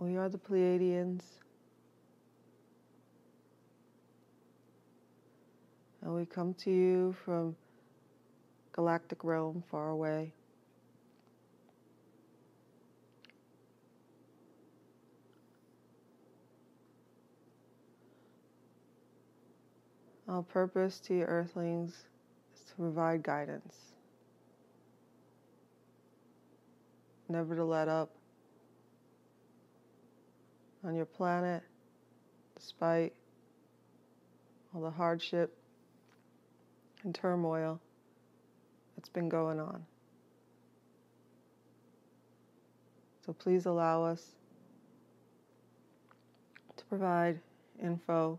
We are the Pleiadians. And we come to you from galactic realm far away. Our purpose to you, earthlings, is to provide guidance, never to let up on your planet despite all the hardship and turmoil that's been going on. So please allow us to provide info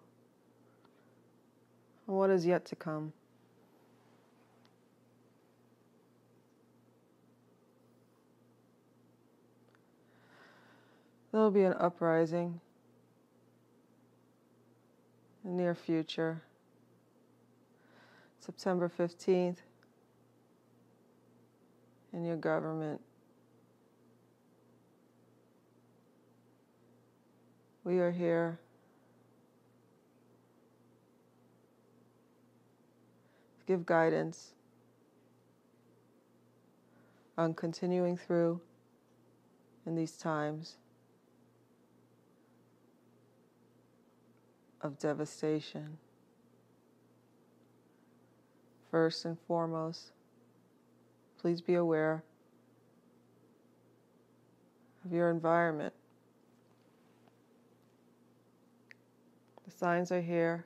on what is yet to come. There'll be an uprising in the near future. September 15th, in your government. We are here. Give guidance on continuing through in these times. of devastation. First and foremost, please be aware of your environment. The signs are here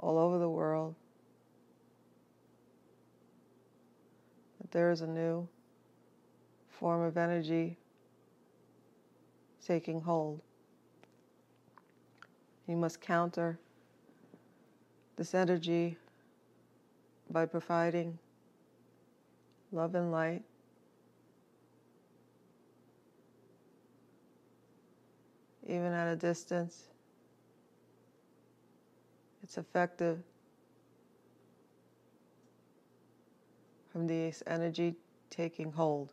all over the world. That there is a new form of energy taking hold. You must counter this energy by providing love and light. Even at a distance, it's effective from this energy taking hold.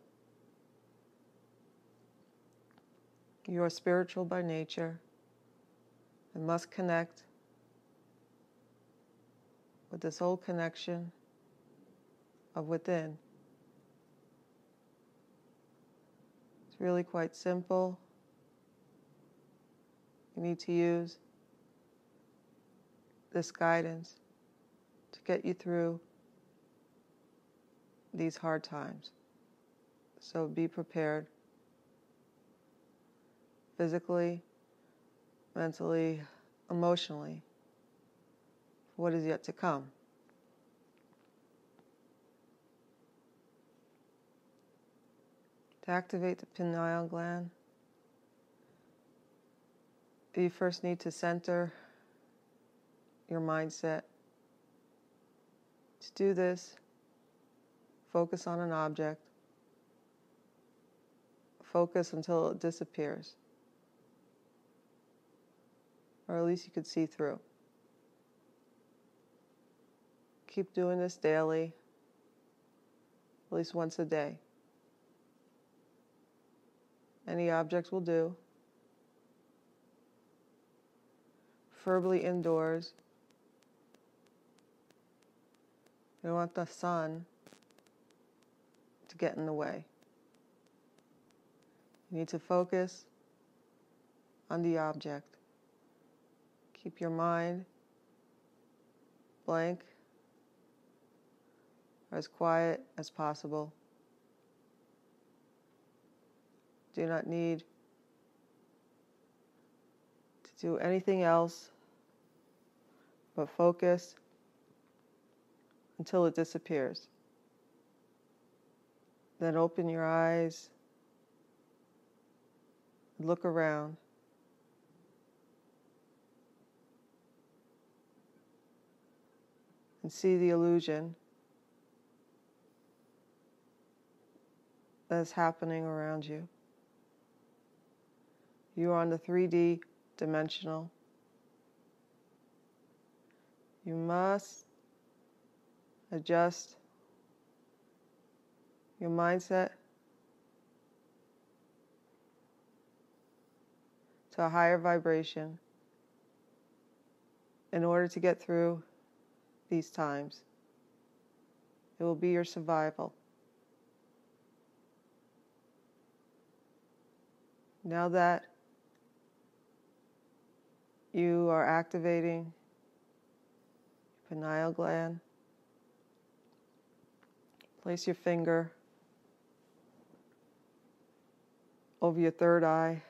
You are spiritual by nature. I must connect with this old connection of within. It's really quite simple. You need to use this guidance to get you through these hard times. So be prepared physically mentally, emotionally, what is yet to come. To activate the pineal gland, you first need to center your mindset. To do this, focus on an object, focus until it disappears or at least you could see through. Keep doing this daily, at least once a day. Any objects will do. Preferably indoors. You don't want the sun to get in the way. You need to focus on the object. Keep your mind blank or as quiet as possible. Do not need to do anything else but focus until it disappears. Then open your eyes, look around. and see the illusion that's happening around you. You're on the 3D dimensional. You must adjust your mindset to a higher vibration in order to get through these times. It will be your survival. Now that you are activating your pineal gland, place your finger over your third eye,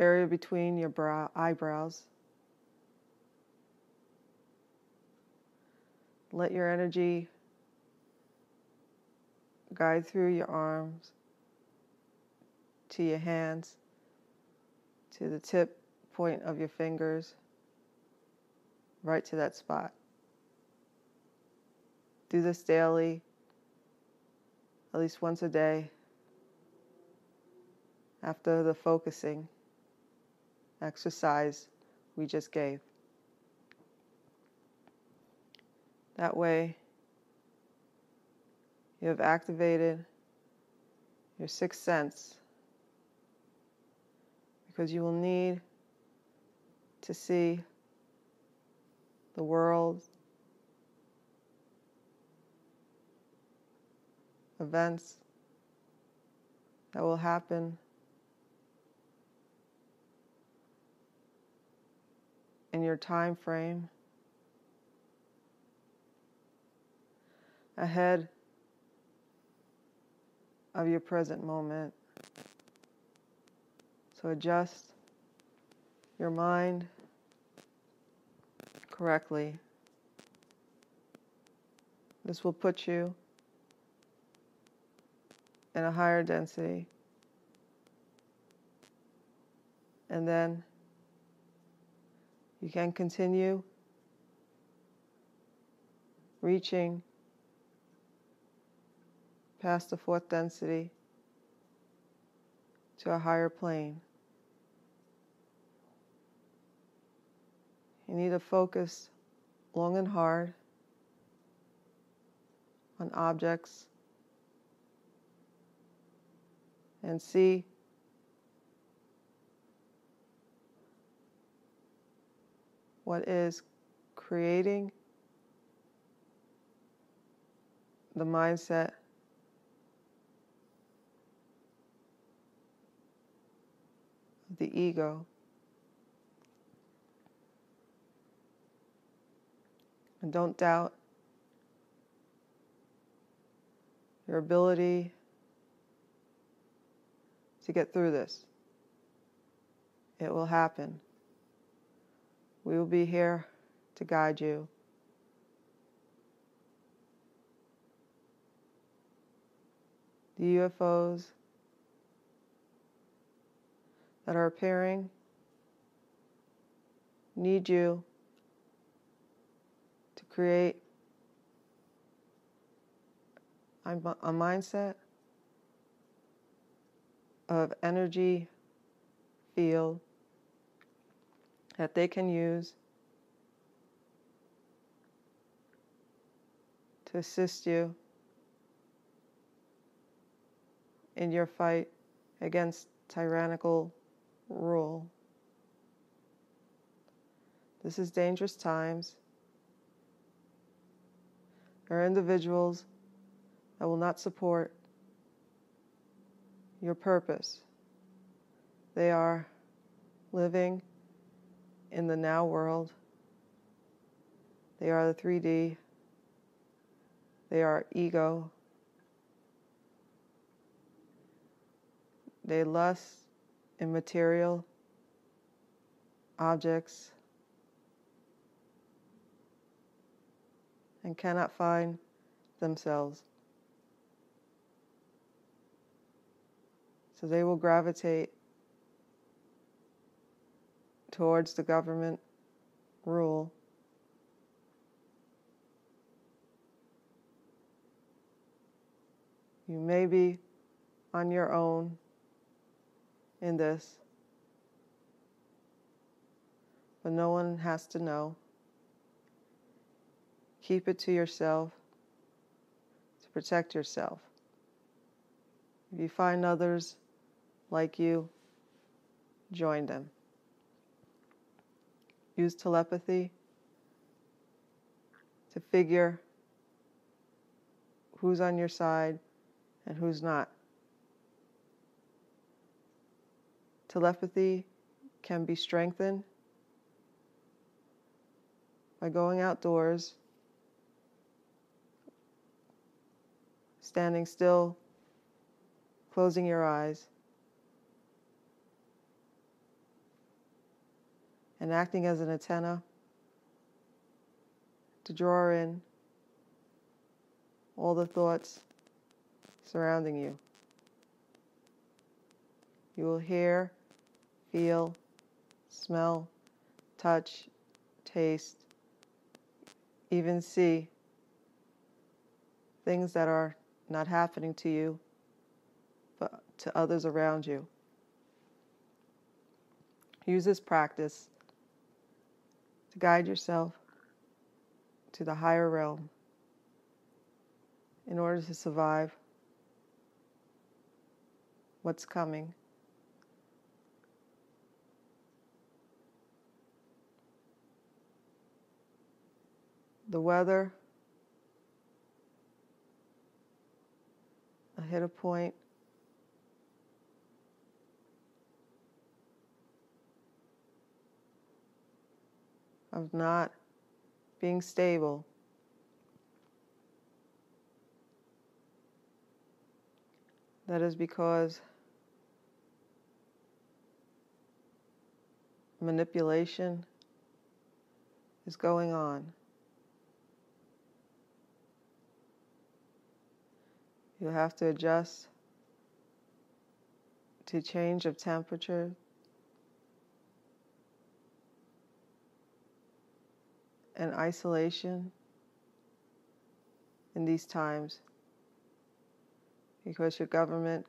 area between your brow, eyebrows. Let your energy guide through your arms to your hands, to the tip point of your fingers, right to that spot. Do this daily, at least once a day, after the focusing exercise we just gave. That way, you have activated your sixth sense because you will need to see the world, events that will happen in your time frame. ahead of your present moment. So adjust your mind correctly. This will put you in a higher density. And then you can continue reaching past the fourth density to a higher plane. You need to focus long and hard on objects and see what is creating the mindset the ego. And don't doubt your ability to get through this. It will happen. We will be here to guide you. The UFOs that are appearing need you to create a mindset of energy field that they can use to assist you in your fight against tyrannical rule. This is dangerous times. There are individuals that will not support your purpose. They are living in the now world. They are the 3D. They are ego. They lust immaterial objects and cannot find themselves. So they will gravitate towards the government rule. You may be on your own in this. But no one has to know. Keep it to yourself to protect yourself. If you find others like you, join them. Use telepathy to figure who's on your side and who's not. telepathy can be strengthened by going outdoors, standing still, closing your eyes, and acting as an antenna to draw in all the thoughts surrounding you. You will hear feel, smell, touch, taste, even see things that are not happening to you, but to others around you. Use this practice to guide yourself to the higher realm in order to survive what's coming. the weather. I hit a point. Of not being stable. That is because manipulation is going on. You have to adjust to change of temperature. And isolation in these times because your government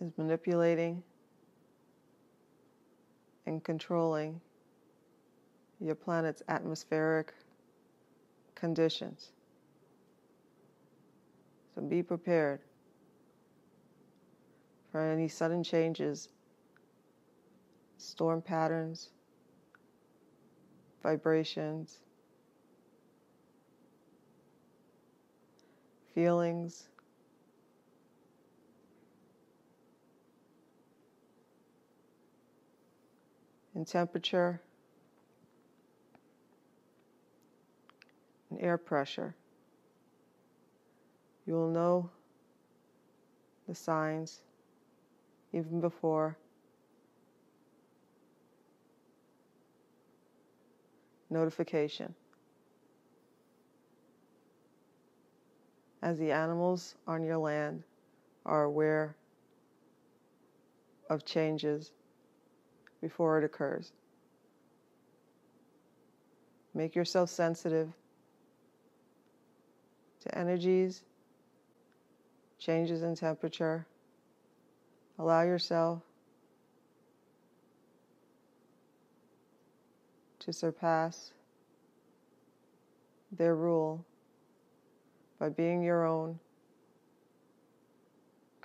is manipulating and controlling your planet's atmospheric conditions. So be prepared for any sudden changes, storm patterns, vibrations, feelings. and temperature. and air pressure. You will know the signs even before notification. As the animals on your land are aware of changes before it occurs. Make yourself sensitive to energies, changes in temperature. Allow yourself to surpass their rule by being your own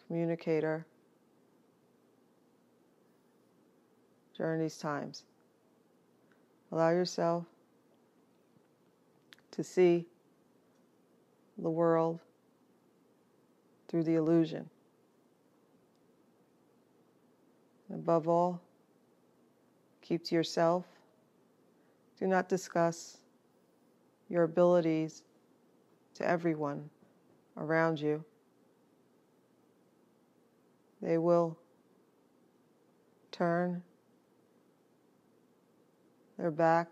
communicator during these times. Allow yourself to see the world through the illusion. Above all, keep to yourself. Do not discuss your abilities to everyone around you. They will turn their back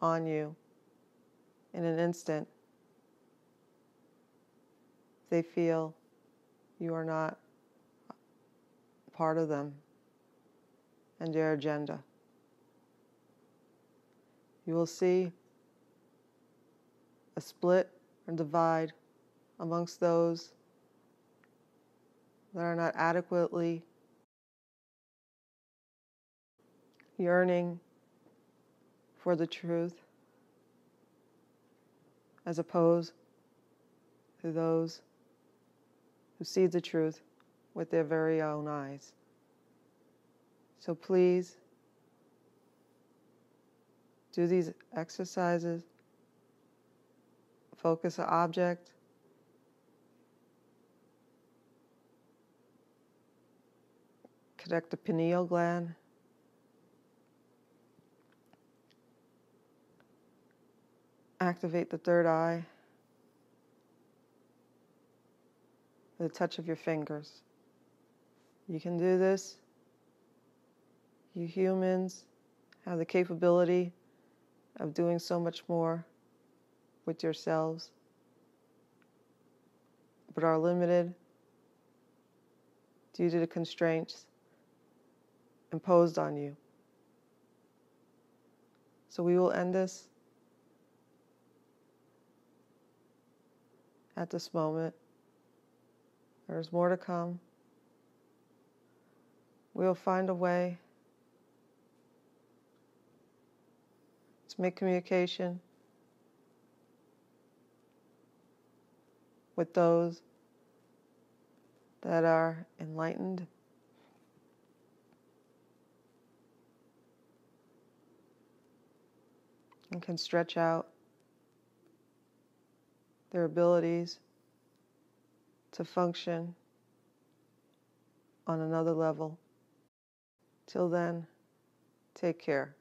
on you in an instant they feel you are not part of them and their agenda. You will see a split and divide amongst those that are not adequately yearning for the truth as opposed to those who see the truth with their very own eyes. So please do these exercises. Focus an object. Connect the pineal gland. Activate the third eye. the touch of your fingers. You can do this. You humans have the capability of doing so much more with yourselves, but are limited due to the constraints imposed on you. So we will end this at this moment. There's more to come. We'll find a way. to make communication with those that are enlightened. And can stretch out their abilities to function on another level. Till then, take care.